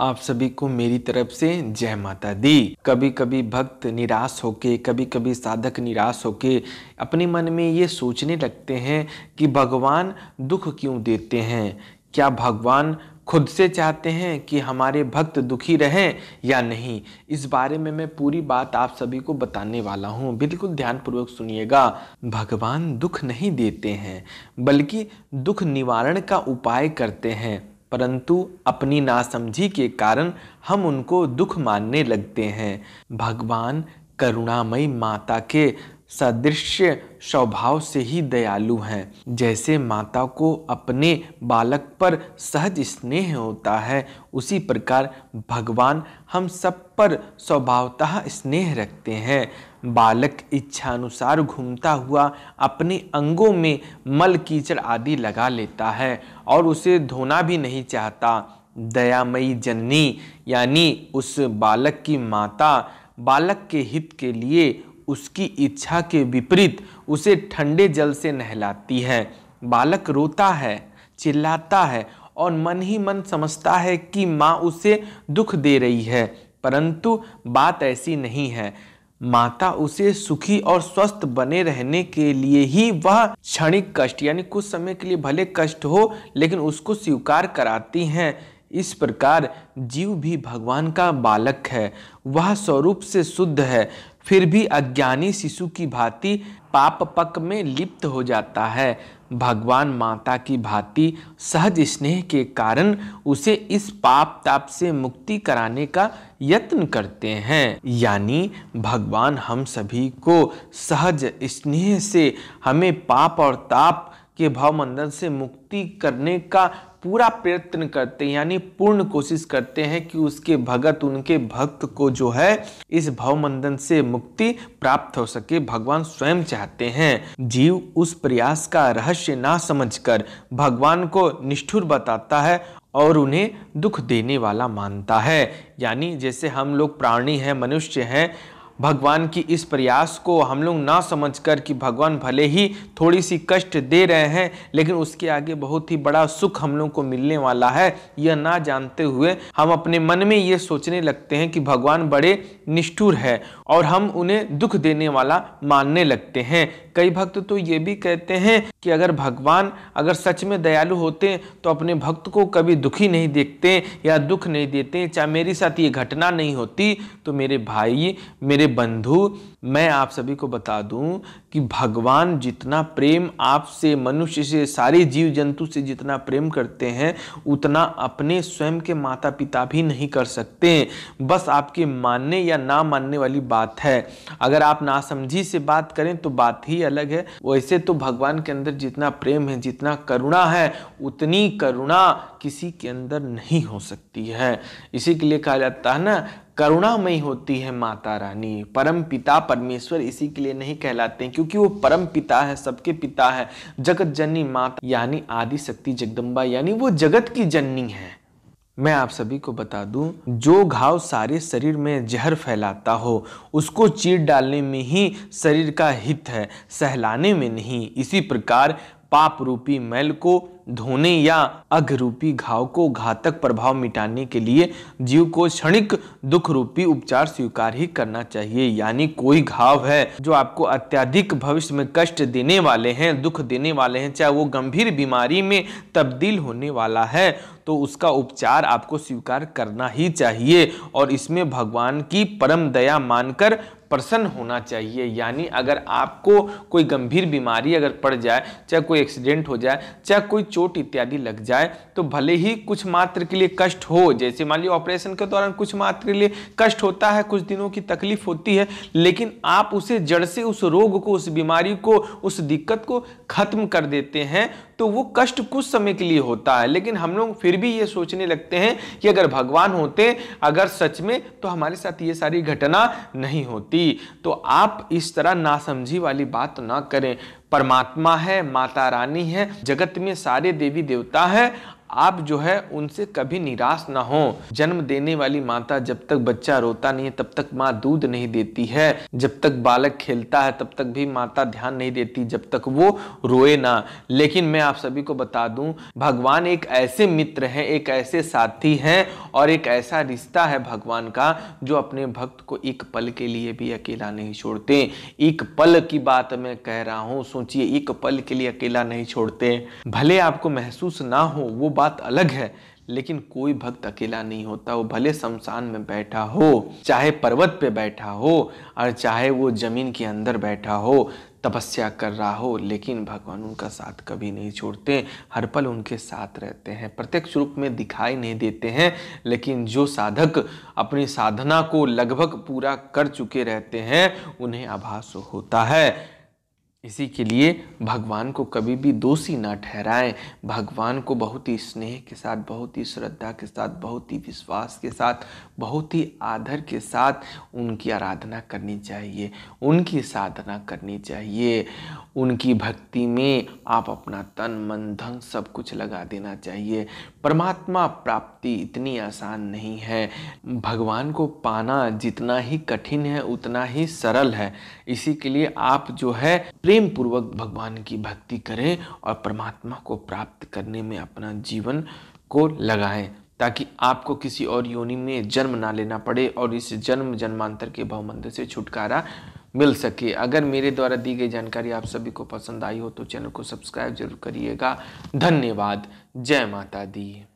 आप सभी को मेरी तरफ से जय माता दी कभी कभी भक्त निराश होके कभी कभी साधक निराश होके अपने मन में ये सोचने लगते हैं कि भगवान दुख क्यों देते हैं क्या भगवान खुद से चाहते हैं कि हमारे भक्त दुखी रहें या नहीं इस बारे में मैं पूरी बात आप सभी को बताने वाला हूँ बिल्कुल ध्यानपूर्वक सुनिएगा भगवान दुख नहीं देते हैं बल्कि दुख निवारण का उपाय करते हैं परंतु अपनी नासमझी के कारण हम उनको दुख मानने लगते हैं भगवान करुणामयी माता के सदृश स्वभाव से ही दयालु हैं जैसे माता को अपने बालक पर सहज स्नेह होता है उसी प्रकार भगवान हम सब पर स्वभावतः स्नेह रखते हैं बालक इच्छानुसार घूमता हुआ अपने अंगों में मल कीचड़ आदि लगा लेता है और उसे धोना भी नहीं चाहता दयामयी जननी यानी उस बालक की माता बालक के हित के लिए उसकी इच्छा के विपरीत उसे ठंडे जल से नहलाती है बालक रोता है चिल्लाता है और मन ही मन समझता है कि माँ उसे दुख दे रही है परंतु बात ऐसी नहीं है माता उसे सुखी और स्वस्थ बने रहने के लिए ही वह क्षणिक कष्ट यानी कुछ समय के लिए भले कष्ट हो लेकिन उसको स्वीकार कराती हैं इस प्रकार जीव भी भगवान का बालक है वह स्वरूप से शुद्ध है फिर भी अज्ञानी शिशु की भांति पाप पक में लिप्त हो जाता है भगवान माता की भांति सहज स्नेह के कारण उसे इस पाप ताप से मुक्ति कराने का यत्न करते हैं यानी भगवान हम सभी को सहज स्नेह से हमें पाप और ताप के भावमंडल से मुक्ति करने का पूरा प्रयत्न करते हैं यानी पूर्ण कोशिश करते हैं कि उसके भगत उनके भक्त को जो है इस भवमंदन से मुक्ति प्राप्त हो सके भगवान स्वयं चाहते हैं जीव उस प्रयास का रहस्य ना समझकर भगवान को निष्ठुर बताता है और उन्हें दुख देने वाला मानता है यानी जैसे हम लोग प्राणी हैं मनुष्य हैं भगवान की इस प्रयास को हम लोग ना समझ कर कि भगवान भले ही थोड़ी सी कष्ट दे रहे हैं लेकिन उसके आगे बहुत ही बड़ा सुख हम लोग को मिलने वाला है यह ना जानते हुए हम अपने मन में ये सोचने लगते हैं कि भगवान बड़े निष्ठुर है और हम उन्हें दुख देने वाला मानने लगते हैं कई भक्त तो ये भी कहते हैं कि अगर भगवान अगर सच में दयालु होते तो अपने भक्त को कभी दुखी नहीं देखते या दुख नहीं देते चाहे मेरे साथ ये घटना नहीं होती तो मेरे भाई मेरे बंधु मैं आप सभी को बता दूं कि भगवान जितना प्रेम आपसे मनुष्य से सारे जीव जंतु से जितना प्रेम करते हैं उतना अपने स्वयं के माता पिता भी नहीं कर सकते हैं बस आपके मानने या ना मानने वाली बात है अगर आप नासमझी से बात करें तो बात ही अलग है वैसे तो भगवान के अंदर जितना प्रेम है जितना करुणा है उतनी करुणा किसी के अंदर नहीं हो सकती है इसी के लिए कहा जाता है ना करुणामयी होती है माता रानी परम पिता परमेश्वर इसी के लिए नहीं कहलाते हैं क्योंकि वो परम पिता है सबके पिता है जगत जननी माता यानी आदि शक्ति जगदम्बा यानी वो जगत की जननी है मैं आप सभी को बता दूं जो घाव सारे शरीर में जहर फैलाता हो उसको चीर डालने में ही शरीर का हित है सहलाने में नहीं इसी प्रकार पाप रूपी मैल को धोने या अघ रूपी घाव को घातक प्रभाव मिटाने के लिए जीव को क्षणिक दुख रूपी उपचार स्वीकार ही करना चाहिए यानी कोई घाव है जो आपको अत्यधिक भविष्य में कष्ट देने वाले हैं दुख देने वाले हैं चाहे वो गंभीर बीमारी में तब्दील होने वाला है तो उसका उपचार आपको स्वीकार करना ही चाहिए और इसमें भगवान की परम दया मानकर प्रसन्न होना चाहिए यानी अगर आपको कोई गंभीर बीमारी अगर पड़ जाए चाहे कोई एक्सीडेंट हो जाए चाहे कोई चोट इत्यादि लग जाए तो भले ही कुछ मात्र के लिए कष्ट हो जैसे मान लीजिए ऑपरेशन के दौरान कुछ मात्र के लिए कष्ट होता है कुछ दिनों की तकलीफ होती है लेकिन आप उसे जड़ से उस रोग को उस बीमारी को उस दिक्कत को खत्म कर देते हैं तो वो कष्ट कुछ समय के लिए होता है लेकिन हम लोग फिर भी ये सोचने लगते हैं कि अगर भगवान होते अगर सच में तो हमारे साथ ये सारी घटना नहीं होती तो आप इस तरह नासमझी वाली बात ना करें परमात्मा है माता रानी है जगत में सारे देवी देवता हैं आप जो है उनसे कभी निराश ना हो जन्म देने वाली माता जब तक बच्चा रोता नहीं है तब तक माँ दूध नहीं देती है जब तक बालक खेलता है तब तक भी माता ध्यान नहीं देती जब तक वो रोए ना लेकिन मैं आप सभी को बता दूं भगवान एक ऐसे मित्र हैं एक ऐसे साथी हैं और एक ऐसा रिश्ता है भगवान का जो अपने भक्त को एक पल के लिए भी अकेला नहीं छोड़ते एक पल की बात मैं कह रहा हूँ सोचिए एक पल के लिए अकेला नहीं छोड़ते भले आपको महसूस ना हो वो बात अलग है लेकिन कोई भक्त अकेला नहीं होता वो भले शमशान में बैठा हो चाहे पर्वत पे बैठा हो और चाहे वो जमीन के अंदर बैठा हो तपस्या कर रहा हो लेकिन भगवान उनका साथ कभी नहीं छोड़ते हर पल उनके साथ रहते हैं प्रत्यक्ष रूप में दिखाई नहीं देते हैं लेकिन जो साधक अपनी साधना को लगभग पूरा कर चुके रहते हैं उन्हें आभास होता है इसी के लिए भगवान को कभी भी दोषी ना ठहराएं भगवान को बहुत ही स्नेह के साथ बहुत ही श्रद्धा के साथ बहुत ही विश्वास के साथ बहुत ही आदर के साथ उनकी आराधना करनी चाहिए उनकी साधना करनी चाहिए उनकी भक्ति में आप अपना तन मन धन सब कुछ लगा देना चाहिए परमात्मा प्राप्ति इतनी आसान नहीं है भगवान को पाना जितना ही कठिन है उतना ही सरल है इसी के लिए आप जो है प्रेम प्रेम पूर्वक भगवान की भक्ति करें और परमात्मा को प्राप्त करने में अपना जीवन को लगाएं ताकि आपको किसी और योनि में जन्म ना लेना पड़े और इस जन्म जन्मांतर के भवमंत्र से छुटकारा मिल सके अगर मेरे द्वारा दी गई जानकारी आप सभी को पसंद आई हो तो चैनल को सब्सक्राइब जरूर करिएगा धन्यवाद जय माता दी